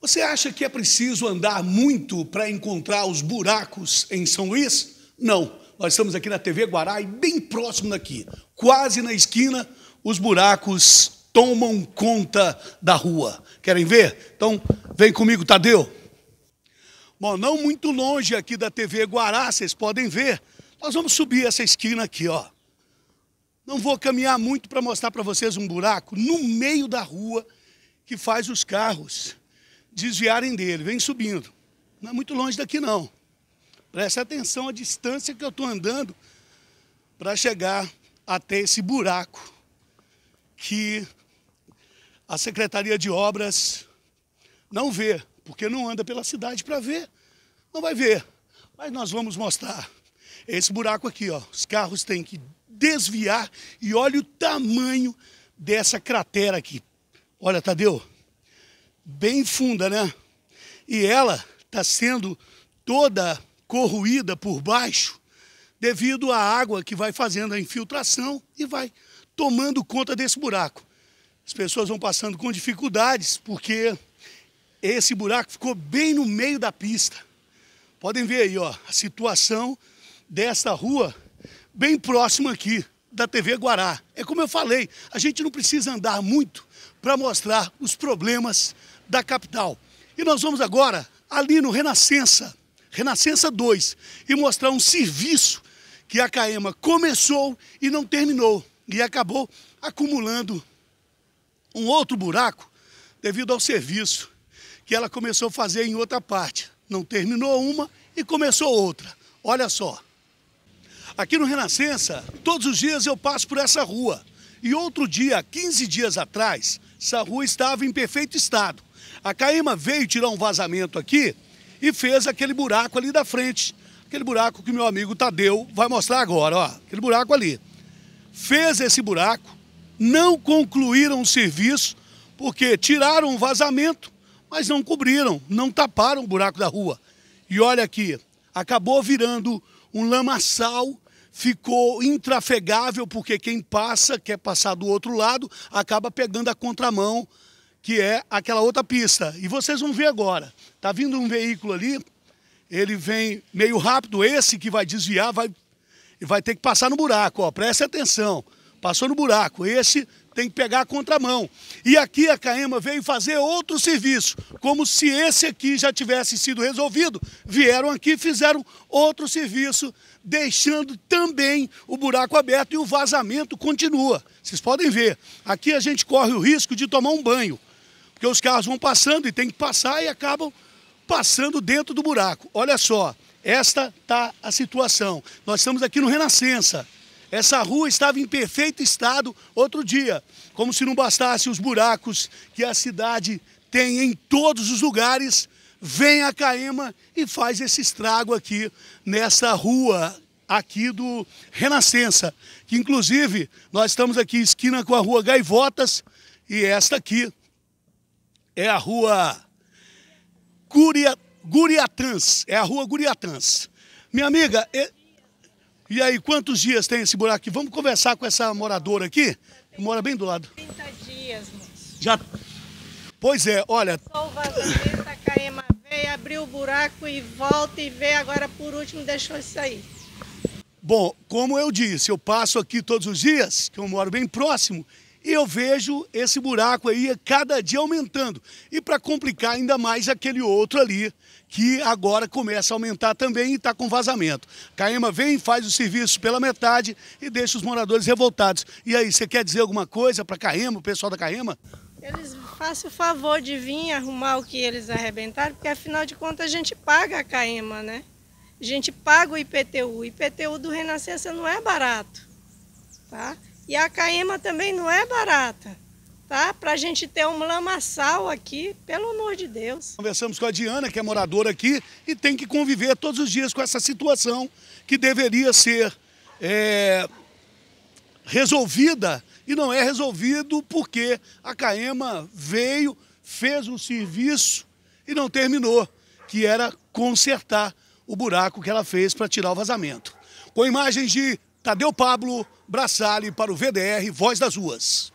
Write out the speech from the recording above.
Você acha que é preciso andar muito para encontrar os buracos em São Luís? Não. Nós estamos aqui na TV Guará e bem próximo daqui, quase na esquina, os buracos tomam conta da rua. Querem ver? Então, vem comigo, Tadeu. Bom, não muito longe aqui da TV Guará, vocês podem ver. Nós vamos subir essa esquina aqui, ó. Não vou caminhar muito para mostrar para vocês um buraco no meio da rua que faz os carros desviarem dele. Vem subindo. Não é muito longe daqui, não. Preste atenção à distância que eu estou andando para chegar até esse buraco que a Secretaria de Obras não vê, porque não anda pela cidade para ver. Não vai ver. Mas nós vamos mostrar. Esse buraco aqui, ó. Os carros têm que desviar e olha o tamanho dessa cratera aqui. Olha, Tadeu, bem funda, né? E ela está sendo toda corroída por baixo devido à água que vai fazendo a infiltração e vai tomando conta desse buraco. As pessoas vão passando com dificuldades porque esse buraco ficou bem no meio da pista. Podem ver aí, ó, a situação dessa rua bem próxima aqui da TV Guará. É como eu falei, a gente não precisa andar muito para mostrar os problemas da capital. E nós vamos agora ali no Renascença, Renascença 2, e mostrar um serviço que a Caema começou e não terminou. E acabou acumulando um outro buraco devido ao serviço que ela começou a fazer em outra parte. Não terminou uma e começou outra. Olha só. Aqui no Renascença, todos os dias eu passo por essa rua. E outro dia, 15 dias atrás, essa rua estava em perfeito estado. A Caíma veio tirar um vazamento aqui e fez aquele buraco ali da frente. Aquele buraco que meu amigo Tadeu vai mostrar agora, ó. Aquele buraco ali. Fez esse buraco, não concluíram o serviço, porque tiraram o vazamento, mas não cobriram, não taparam o buraco da rua. E olha aqui, acabou virando um lamaçal ficou intrafegável, porque quem passa, quer passar do outro lado, acaba pegando a contramão, que é aquela outra pista. E vocês vão ver agora. Tá vindo um veículo ali, ele vem meio rápido, esse que vai desviar, vai, vai ter que passar no buraco, ó, preste atenção. Passou no buraco, esse tem que pegar a contramão. E aqui a Caema veio fazer outro serviço, como se esse aqui já tivesse sido resolvido. Vieram aqui e fizeram outro serviço, deixando também o buraco aberto e o vazamento continua. Vocês podem ver, aqui a gente corre o risco de tomar um banho, porque os carros vão passando e tem que passar e acabam passando dentro do buraco. Olha só, esta tá a situação. Nós estamos aqui no Renascença. Essa rua estava em perfeito estado outro dia, como se não bastasse os buracos que a cidade tem em todos os lugares. Vem a Caema e faz esse estrago aqui nessa rua aqui do Renascença, que inclusive nós estamos aqui esquina com a Rua Gaivotas e esta aqui é a Rua Guria, é a Rua Guriatans. Minha amiga, e aí, quantos dias tem esse buraco aqui? Vamos conversar com essa moradora aqui, que mora bem do lado. 30 dias, moço. Já. Pois é, olha. Só o vazamento, tá a Caema veio, abriu o buraco e volta e vê, agora por último deixou isso aí. Bom, como eu disse, eu passo aqui todos os dias, que eu moro bem próximo, e eu vejo esse buraco aí cada dia aumentando. E para complicar ainda mais aquele outro ali, que agora começa a aumentar também e está com vazamento. Caema vem, faz o serviço pela metade e deixa os moradores revoltados. E aí, você quer dizer alguma coisa para Caema, o pessoal da Caema? Eles façam o favor de vir arrumar o que eles arrebentaram, porque afinal de contas a gente paga a Caema, né? A gente paga o IPTU. O IPTU do Renascença não é barato, tá? E a Caema também não é barata, tá? Para a gente ter um lamaçal aqui, pelo amor de Deus. Conversamos com a Diana, que é moradora aqui, e tem que conviver todos os dias com essa situação que deveria ser é, resolvida e não é resolvido porque a Caema veio, fez um serviço e não terminou, que era consertar o buraco que ela fez para tirar o vazamento. Com imagens de Tadeu Pablo, Braçale para o VDR Voz das Ruas.